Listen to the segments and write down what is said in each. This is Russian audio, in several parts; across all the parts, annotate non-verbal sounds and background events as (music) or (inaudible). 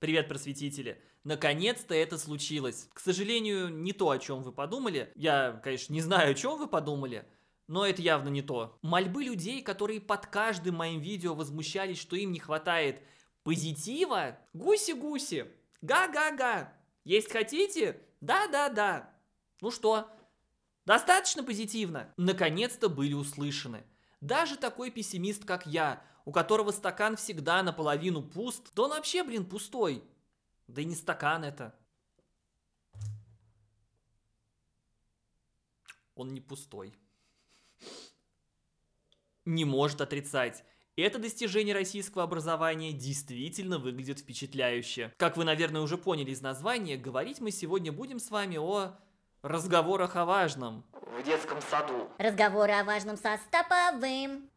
Привет, просветители! Наконец-то это случилось. К сожалению, не то, о чем вы подумали. Я, конечно, не знаю, о чем вы подумали, но это явно не то. Мольбы людей, которые под каждым моим видео возмущались, что им не хватает позитива. Гуси-гуси. Га-га-га. Есть хотите? Да-да-да. Ну что, достаточно позитивно? Наконец-то были услышаны. Даже такой пессимист, как я, у которого стакан всегда наполовину пуст, то он вообще, блин, пустой. Да и не стакан это. Он не пустой. Не может отрицать. Это достижение российского образования действительно выглядит впечатляюще. Как вы, наверное, уже поняли из названия, говорить мы сегодня будем с вами о разговорах о важном. В детском саду. Разговоры о важном со Стоповым.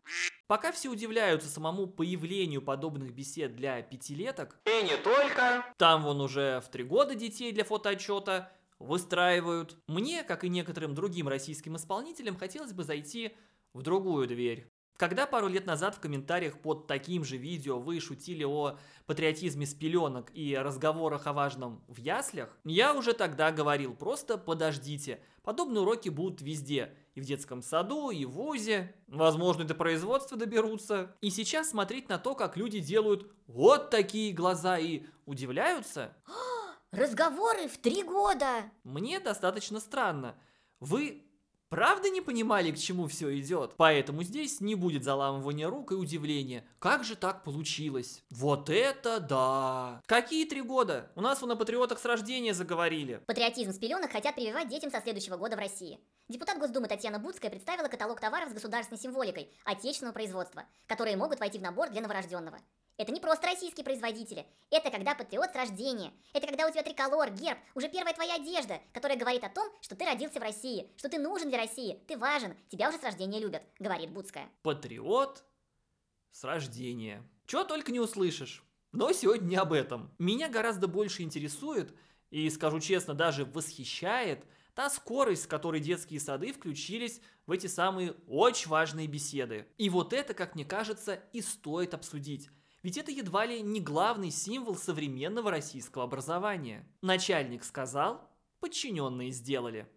Пока все удивляются самому появлению подобных бесед для пятилеток, и не только, там вон уже в три года детей для фотоотчета выстраивают. Мне, как и некоторым другим российским исполнителям, хотелось бы зайти в другую дверь. Когда пару лет назад в комментариях под таким же видео вы шутили о патриотизме с пеленок и разговорах о важном в яслях, я уже тогда говорил просто подождите, подобные уроки будут везде, и в детском саду, и в ВУЗе. Возможно, до производства доберутся. И сейчас смотреть на то, как люди делают вот такие глаза и удивляются... (gasps) Разговоры в три года! Мне достаточно странно. Вы правда не понимали, к чему все идет? Поэтому здесь не будет заламывания рук и удивления. Как же так получилось? Вот это да! Какие три года? У нас вон на патриотах с рождения заговорили. Патриотизм с пеленок хотят прививать детям со следующего года в России. Депутат Госдумы Татьяна Буцкая представила каталог товаров с государственной символикой отечественного производства, которые могут войти в набор для новорожденного. Это не просто российские производители. Это когда патриот с рождения. Это когда у тебя триколор, герб, уже первая твоя одежда, которая говорит о том, что ты родился в России, что ты нужен для России, ты важен, тебя уже с рождения любят, говорит Буцкая. Патриот с рождения. Чего только не услышишь. Но сегодня не об этом. Меня гораздо больше интересует, и скажу честно, даже восхищает – та скорость, с которой детские сады включились в эти самые очень важные беседы. И вот это, как мне кажется, и стоит обсудить. Ведь это едва ли не главный символ современного российского образования. Начальник сказал, подчиненные сделали.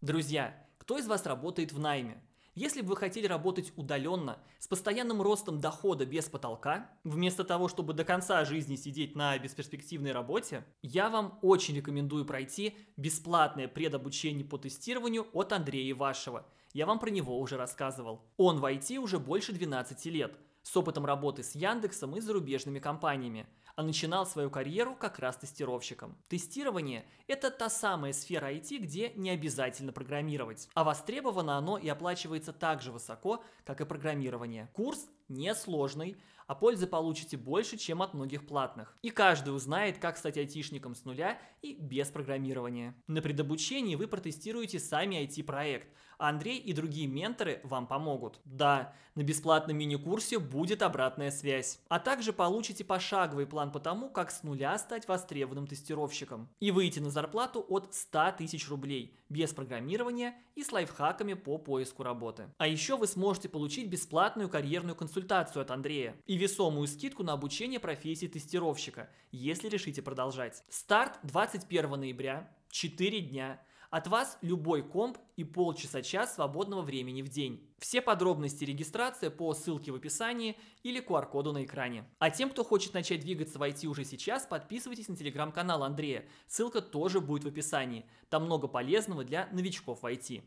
Друзья, кто из вас работает в найме? Если бы вы хотели работать удаленно, с постоянным ростом дохода без потолка, вместо того, чтобы до конца жизни сидеть на бесперспективной работе, я вам очень рекомендую пройти бесплатное предобучение по тестированию от Андрея Вашего. Я вам про него уже рассказывал. Он в IT уже больше 12 лет, с опытом работы с Яндексом и зарубежными компаниями а начинал свою карьеру как раз тестировщиком. Тестирование – это та самая сфера IT, где не обязательно программировать, а востребовано оно и оплачивается так же высоко, как и программирование. Курс несложный, а пользы получите больше, чем от многих платных. И каждый узнает, как стать айтишником с нуля и без программирования. На предобучении вы протестируете сами IT-проект – Андрей и другие менторы вам помогут. Да, на бесплатном мини-курсе будет обратная связь. А также получите пошаговый план по тому, как с нуля стать востребованным тестировщиком и выйти на зарплату от 100 тысяч рублей без программирования и с лайфхаками по поиску работы. А еще вы сможете получить бесплатную карьерную консультацию от Андрея и весомую скидку на обучение профессии тестировщика, если решите продолжать. Старт 21 ноября, 4 дня – от вас любой комп и полчаса-час свободного времени в день. Все подробности регистрации по ссылке в описании или QR-коду на экране. А тем, кто хочет начать двигаться в IT уже сейчас, подписывайтесь на телеграм-канал Андрея. Ссылка тоже будет в описании. Там много полезного для новичков в IT.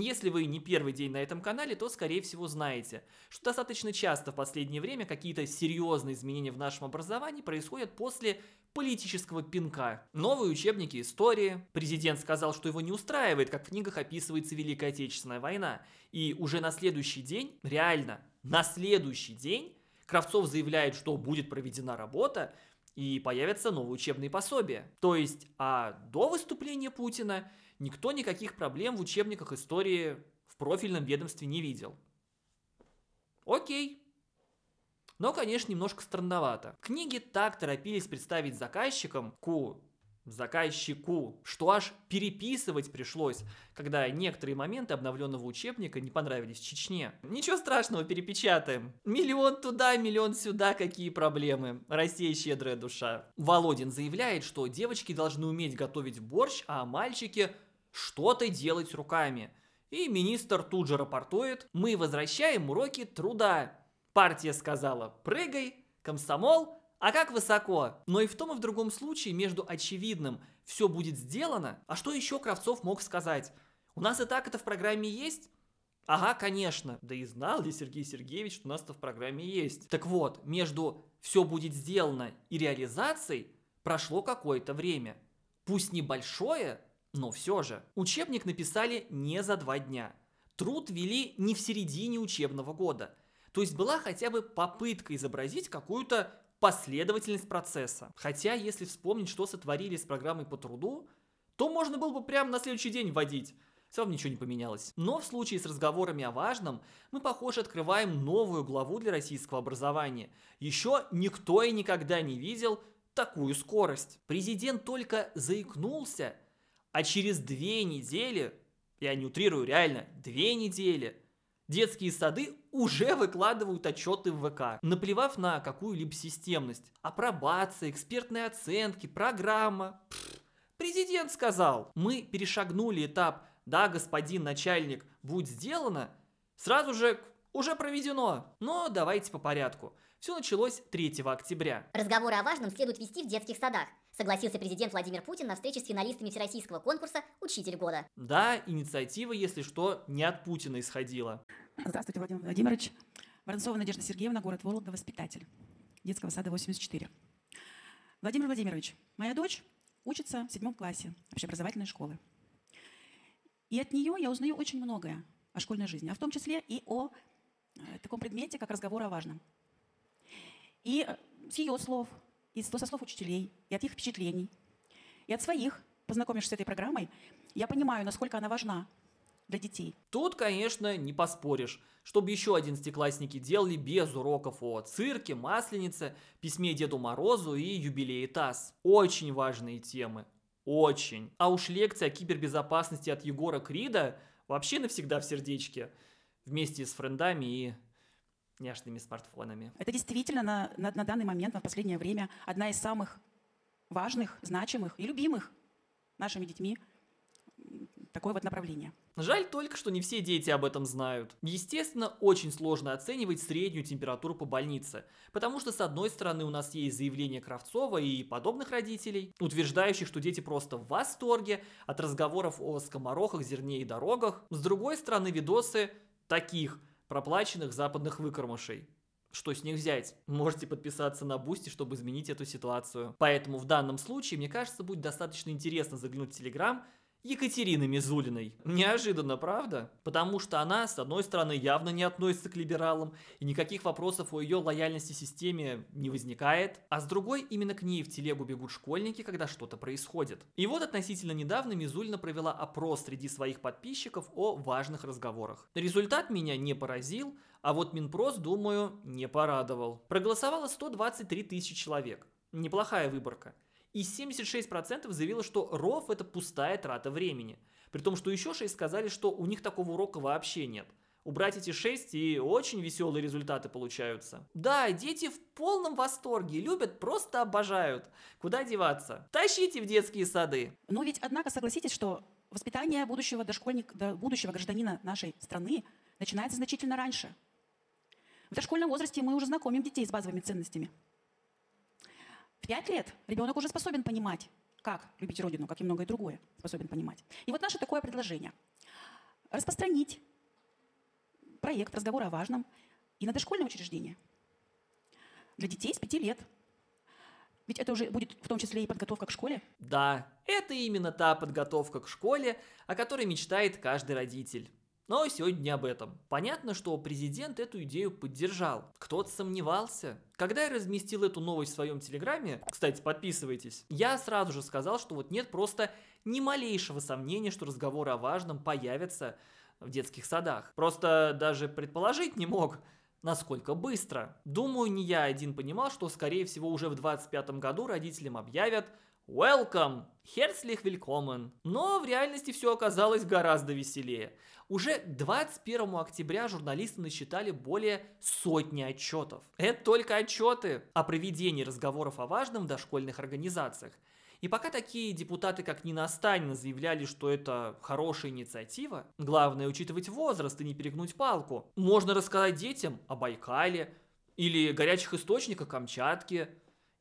Если вы не первый день на этом канале, то, скорее всего, знаете, что достаточно часто в последнее время какие-то серьезные изменения в нашем образовании происходят после политического пинка. Новые учебники истории. Президент сказал, что его не устраивает, как в книгах описывается Великая Отечественная война. И уже на следующий день, реально, на следующий день Кравцов заявляет, что будет проведена работа, и появятся новые учебные пособия. То есть, а до выступления Путина никто никаких проблем в учебниках истории в профильном ведомстве не видел. Окей. Но, конечно, немножко странновато. Книги так торопились представить заказчикам, ку заказчику, что аж переписывать пришлось, когда некоторые моменты обновленного учебника не понравились Чечне. Ничего страшного, перепечатаем. Миллион туда, миллион сюда, какие проблемы. Россия щедрая душа. Володин заявляет, что девочки должны уметь готовить борщ, а мальчики что-то делать руками. И министр тут же рапортует, мы возвращаем уроки труда. Партия сказала, прыгай, комсомол – а как высоко? Но и в том и в другом случае между очевидным «все будет сделано», а что еще Кравцов мог сказать? У нас и так это в программе есть? Ага, конечно. Да и знал ли Сергей Сергеевич, что у нас это в программе есть? Так вот, между «все будет сделано» и реализацией прошло какое-то время. Пусть небольшое, но все же. Учебник написали не за два дня. Труд вели не в середине учебного года. То есть была хотя бы попытка изобразить какую-то последовательность процесса. Хотя, если вспомнить, что сотворили с программой по труду, то можно было бы прямо на следующий день вводить. Все равно ничего не поменялось. Но в случае с разговорами о важном, мы, похоже, открываем новую главу для российского образования. Еще никто и никогда не видел такую скорость. Президент только заикнулся, а через две недели, я не утрирую, реально, две недели – Детские сады уже выкладывают отчеты в ВК, наплевав на какую-либо системность. Апробация, экспертные оценки, программа. президент сказал. Мы перешагнули этап «Да, господин начальник, будь сделано», сразу же «Уже проведено». Но давайте по порядку. Все началось 3 октября. Разговоры о важном следует вести в детских садах, согласился президент Владимир Путин на встрече с финалистами всероссийского конкурса «Учитель года». Да, инициатива, если что, не от Путина исходила. Здравствуйте, Владимир Владимирович. Воронцова Надежда Сергеевна, город Вологда, воспитатель детского сада 84. Владимир Владимирович, моя дочь учится в седьмом классе общеобразовательной школы. И от нее я узнаю очень многое о школьной жизни, а в том числе и о э, таком предмете, как разговор о важном – Э, и с ее слов, и со слов учителей, и от их впечатлений, и от своих, познакомившись с этой программой, я понимаю, насколько она важна для детей. Тут, конечно, не поспоришь. Чтобы еще одиннадцатиклассники делали без уроков о цирке, масленице, письме Деду Морозу и юбилее ТАСС. Очень важные темы. Очень. А уж лекция о кибербезопасности от Егора Крида вообще навсегда в сердечке. Вместе с френдами и няшными смартфонами. Это действительно на, на, на данный момент, на последнее время, одна из самых важных, значимых и любимых нашими детьми такое вот направление. Жаль только, что не все дети об этом знают. Естественно, очень сложно оценивать среднюю температуру по больнице, потому что с одной стороны у нас есть заявление Кравцова и подобных родителей, утверждающих, что дети просто в восторге от разговоров о скоморохах, зерне и дорогах. С другой стороны, видосы таких – проплаченных западных выкормышей. Что с них взять? Можете подписаться на Бусти, чтобы изменить эту ситуацию. Поэтому в данном случае, мне кажется, будет достаточно интересно заглянуть в Телеграм, Екатерины Мизулиной. Неожиданно, правда? Потому что она, с одной стороны, явно не относится к либералам, и никаких вопросов о ее лояльности системе не возникает, а с другой, именно к ней в телегу бегут школьники, когда что-то происходит. И вот относительно недавно Мизулина провела опрос среди своих подписчиков о важных разговорах. Результат меня не поразил, а вот Минпрос, думаю, не порадовал. Проголосовало 123 тысячи человек. Неплохая выборка – и 76% заявило, что РОВ – это пустая трата времени. При том, что еще 6 сказали, что у них такого урока вообще нет. Убрать эти 6 и очень веселые результаты получаются. Да, дети в полном восторге, любят, просто обожают. Куда деваться? Тащите в детские сады. Но ведь, однако, согласитесь, что воспитание будущего дошкольника, будущего гражданина нашей страны начинается значительно раньше. В дошкольном возрасте мы уже знакомим детей с базовыми ценностями – в пять лет ребенок уже способен понимать, как любить родину, как и многое другое способен понимать. И вот наше такое предложение. Распространить проект разговора о важном и на дошкольное учреждение для детей с пяти лет. Ведь это уже будет в том числе и подготовка к школе. Да, это именно та подготовка к школе, о которой мечтает каждый родитель. Но сегодня не об этом. Понятно, что президент эту идею поддержал. Кто-то сомневался. Когда я разместил эту новость в своем телеграме, кстати, подписывайтесь, я сразу же сказал, что вот нет просто ни малейшего сомнения, что разговоры о важном появятся в детских садах. Просто даже предположить не мог, насколько быстро. Думаю, не я один понимал, что, скорее всего, уже в 2025 году родителям объявят, Welcome! Herzlich willkommen! Но в реальности все оказалось гораздо веселее. Уже 21 октября журналисты насчитали более сотни отчетов. Это только отчеты о проведении разговоров о важном в дошкольных организациях. И пока такие депутаты, как Нина Останина, заявляли, что это хорошая инициатива, главное учитывать возраст и не перегнуть палку. Можно рассказать детям о Байкале или горячих источниках Камчатки.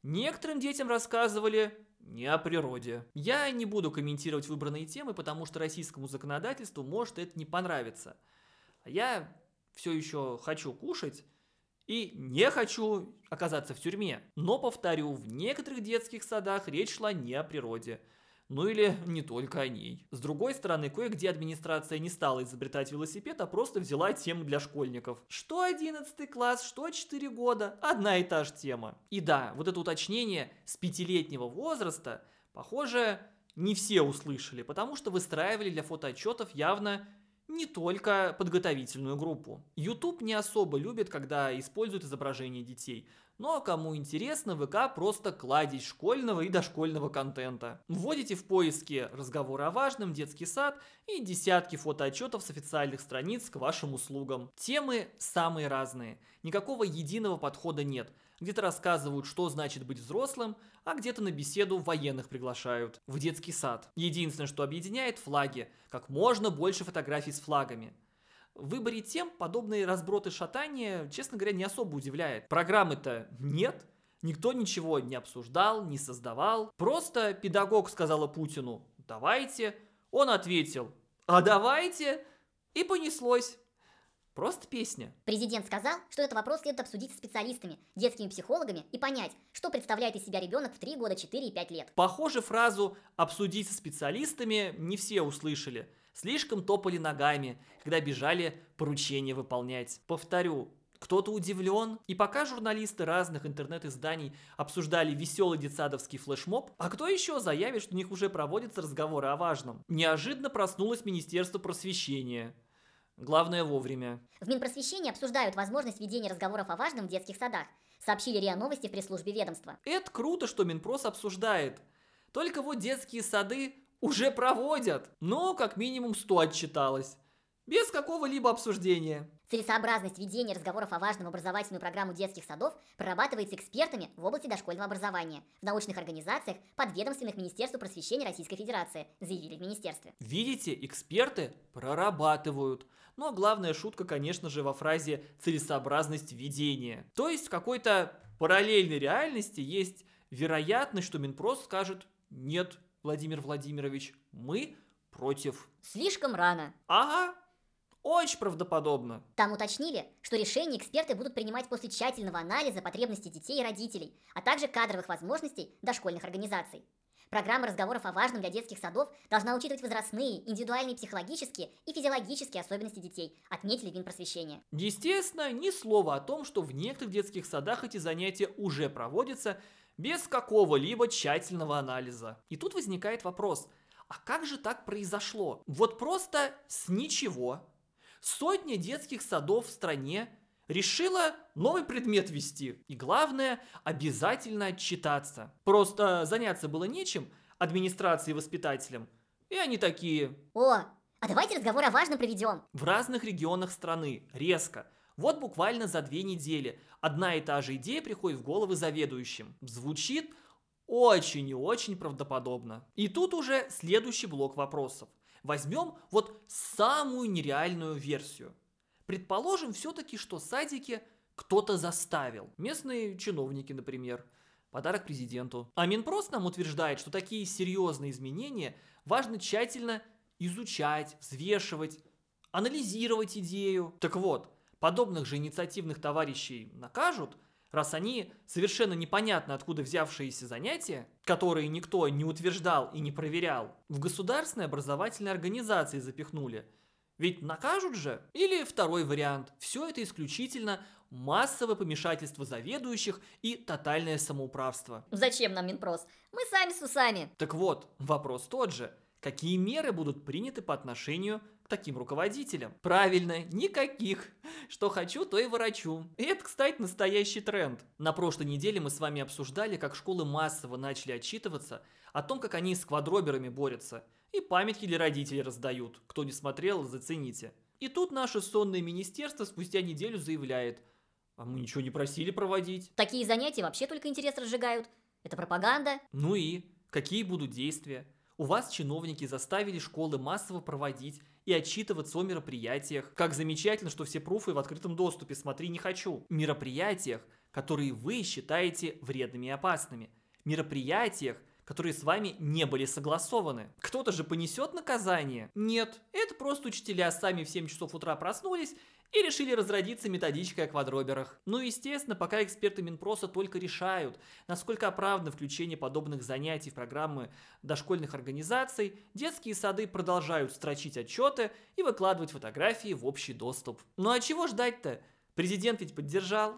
Некоторым детям рассказывали не о природе. Я не буду комментировать выбранные темы, потому что российскому законодательству может это не понравиться. Я все еще хочу кушать, и не хочу оказаться в тюрьме. Но повторю, в некоторых детских садах речь шла не о природе. Ну или не только о ней. С другой стороны, кое-где администрация не стала изобретать велосипед, а просто взяла тему для школьников. Что 11 класс, что 4 года, одна и та же тема. И да, вот это уточнение с пятилетнего возраста, похоже, не все услышали, потому что выстраивали для фотоотчетов явно не только подготовительную группу. YouTube не особо любит, когда используют изображения детей. Ну а кому интересно, ВК просто кладезь школьного и дошкольного контента. Вводите в поиске «Разговоры о важном», «Детский сад» и десятки фотоотчетов с официальных страниц к вашим услугам. Темы самые разные. Никакого единого подхода нет. Где-то рассказывают, что значит быть взрослым, а где-то на беседу военных приглашают в детский сад. Единственное, что объединяет флаги, как можно больше фотографий с флагами. В выборе тем подобные разброты шатания, честно говоря, не особо удивляет. Программы-то нет, никто ничего не обсуждал, не создавал. Просто педагог сказала Путину «давайте», он ответил «а давайте», и понеслось. Просто песня. Президент сказал, что этот вопрос следует обсудить с специалистами, детскими психологами и понять, что представляет из себя ребенок в 3 года, 4 и 5 лет. Похоже, фразу «обсудить со специалистами» не все услышали. Слишком топали ногами, когда бежали поручение выполнять. Повторю, кто-то удивлен. И пока журналисты разных интернет-изданий обсуждали веселый детсадовский флешмоб, а кто еще заявит, что у них уже проводятся разговоры о важном? Неожиданно проснулось Министерство просвещения. Главное вовремя. В Минпросвещении обсуждают возможность ведения разговоров о важном в детских садах, сообщили РИА Новости в пресс-службе ведомства. Это круто, что Минпрос обсуждает. Только вот детские сады уже проводят. Но ну, как минимум 100 отчиталось без какого-либо обсуждения. Целесообразность ведения разговоров о важном образовательную программу детских садов прорабатывается экспертами в области дошкольного образования, в научных организациях, подведомственных Министерству просвещения Российской Федерации, заявили в министерстве. Видите, эксперты прорабатывают. Но ну, а главная шутка, конечно же, во фразе «целесообразность ведения». То есть в какой-то параллельной реальности есть вероятность, что Минпрос скажет «нет, Владимир Владимирович, мы против». Слишком рано. Ага, очень правдоподобно. Там уточнили, что решения эксперты будут принимать после тщательного анализа потребностей детей и родителей, а также кадровых возможностей дошкольных организаций. Программа разговоров о важном для детских садов должна учитывать возрастные, индивидуальные психологические и физиологические особенности детей, отметили Минпросвещение. Естественно, ни слова о том, что в некоторых детских садах эти занятия уже проводятся без какого-либо тщательного анализа. И тут возникает вопрос, а как же так произошло? Вот просто с ничего Сотни детских садов в стране решила новый предмет вести. И главное, обязательно отчитаться. Просто заняться было нечем, администрации и воспитателям. И они такие... О, а давайте разговор о важном проведем. В разных регионах страны, резко. Вот буквально за две недели одна и та же идея приходит в головы заведующим. Звучит очень и очень правдоподобно. И тут уже следующий блок вопросов. Возьмем вот самую нереальную версию. Предположим все-таки, что садики кто-то заставил. Местные чиновники, например. Подарок президенту. А Минпрос нам утверждает, что такие серьезные изменения важно тщательно изучать, взвешивать, анализировать идею. Так вот, подобных же инициативных товарищей накажут – раз они совершенно непонятно откуда взявшиеся занятия, которые никто не утверждал и не проверял, в государственные образовательные организации запихнули. Ведь накажут же? Или второй вариант. Все это исключительно массовое помешательство заведующих и тотальное самоуправство. Зачем нам Минпрос? Мы сами с усами. Так вот, вопрос тот же. Какие меры будут приняты по отношению таким руководителем. Правильно, никаких. Что хочу, то и ворочу. И это, кстати, настоящий тренд. На прошлой неделе мы с вами обсуждали, как школы массово начали отчитываться о том, как они с квадроберами борются. И памятки для родителей раздают. Кто не смотрел, зацените. И тут наше сонное министерство спустя неделю заявляет, а мы ничего не просили проводить. Такие занятия вообще только интерес разжигают. Это пропаганда. Ну и какие будут действия? У вас чиновники заставили школы массово проводить и отчитываться о мероприятиях. Как замечательно, что все пруфы в открытом доступе, смотри, не хочу. Мероприятиях, которые вы считаете вредными и опасными. Мероприятиях, которые с вами не были согласованы. Кто-то же понесет наказание? Нет, это просто учителя сами в 7 часов утра проснулись и решили разродиться методичкой о квадроберах. Ну естественно, пока эксперты Минпроса только решают, насколько оправдано включение подобных занятий в программы дошкольных организаций, детские сады продолжают строчить отчеты и выкладывать фотографии в общий доступ. Ну а чего ждать-то? Президент ведь поддержал.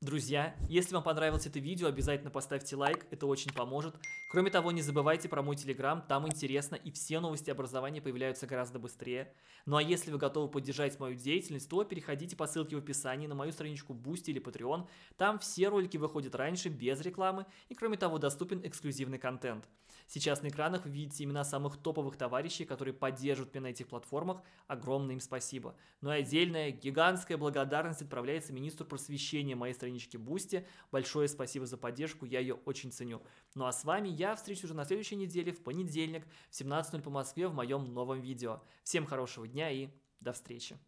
Друзья, если вам понравилось это видео, обязательно поставьте лайк, это очень поможет. Кроме того, не забывайте про мой телеграм, там интересно и все новости образования появляются гораздо быстрее. Ну а если вы готовы поддержать мою деятельность, то переходите по ссылке в описании на мою страничку Boosty или Patreon, там все ролики выходят раньше, без рекламы и кроме того доступен эксклюзивный контент. Сейчас на экранах вы видите имена самых топовых товарищей, которые поддерживают меня на этих платформах, огромное им спасибо. Ну и а отдельная гигантская благодарность отправляется министру просвещения моей страны страничке Бусти. Большое спасибо за поддержку, я ее очень ценю. Ну а с вами я встречусь уже на следующей неделе, в понедельник, в 17.00 по Москве в моем новом видео. Всем хорошего дня и до встречи!